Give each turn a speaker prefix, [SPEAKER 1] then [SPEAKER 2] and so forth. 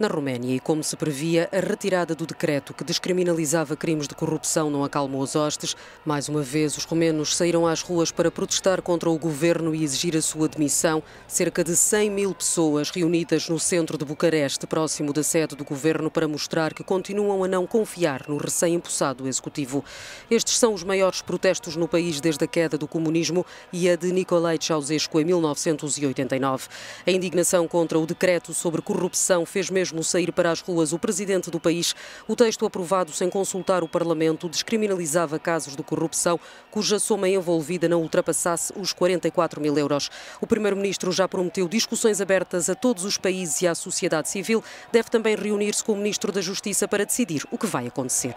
[SPEAKER 1] Na Roménia, e como se previa, a retirada do decreto que descriminalizava crimes de corrupção não acalmou os hostes. Mais uma vez, os romenos saíram às ruas para protestar contra o governo e exigir a sua demissão. Cerca de 100 mil pessoas reunidas no centro de Bucareste, próximo da sede do governo, para mostrar que continuam a não confiar no recém-impossado executivo. Estes são os maiores protestos no país desde a queda do comunismo e a de Nicolae Ceausescu em 1989. A indignação contra o decreto sobre corrupção fez mesmo mesmo sair para as ruas o presidente do país, o texto aprovado sem consultar o Parlamento descriminalizava casos de corrupção cuja soma envolvida não ultrapassasse os 44 mil euros. O primeiro-ministro já prometeu discussões abertas a todos os países e à sociedade civil. Deve também reunir-se com o ministro da Justiça para decidir o que vai acontecer.